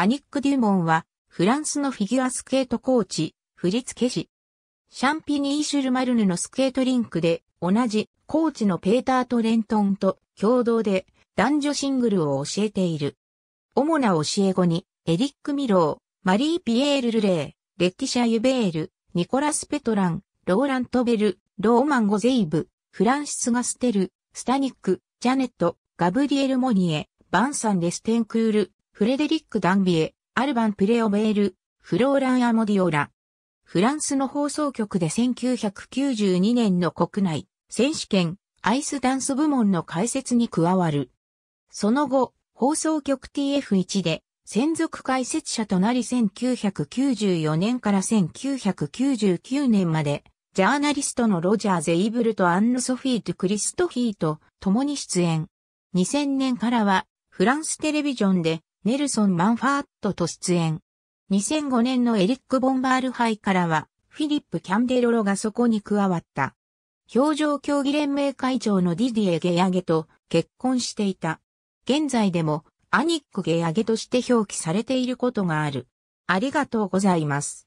アニック・デュモンは、フランスのフィギュアスケートコーチ、振付師。シャンピニー・シュルマルヌのスケートリンクで、同じコーチのペーター・トレントンと共同で男女シングルを教えている。主な教え子に、エリック・ミロー、マリー・ピエール・ルレー、レッティシャ・ユベール、ニコラス・ペトラン、ローラント・ベル、ローマン・ゴゼイブ、フランシス・ガステル、スタニック、ジャネット、ガブリエル・モニエ、バンサン・レステンクール、フレデリック・ダンビエ、アルバン・プレオベール、フローラン・アモディオラ。フランスの放送局で1992年の国内選手権アイスダンス部門の解説に加わる。その後、放送局 TF1 で専属解説者となり1994年から1999年まで、ジャーナリストのロジャー・ゼイブルとアンヌ・ソフィー・とクリストフィーと共に出演。2000年からはフランステレビジョンでネルソン・マンファーットと出演。2005年のエリック・ボンバール杯からは、フィリップ・キャンデロロがそこに加わった。表情競技連盟会長のディディエ・ゲヤゲと結婚していた。現在でも、アニック・ゲヤゲとして表記されていることがある。ありがとうございます。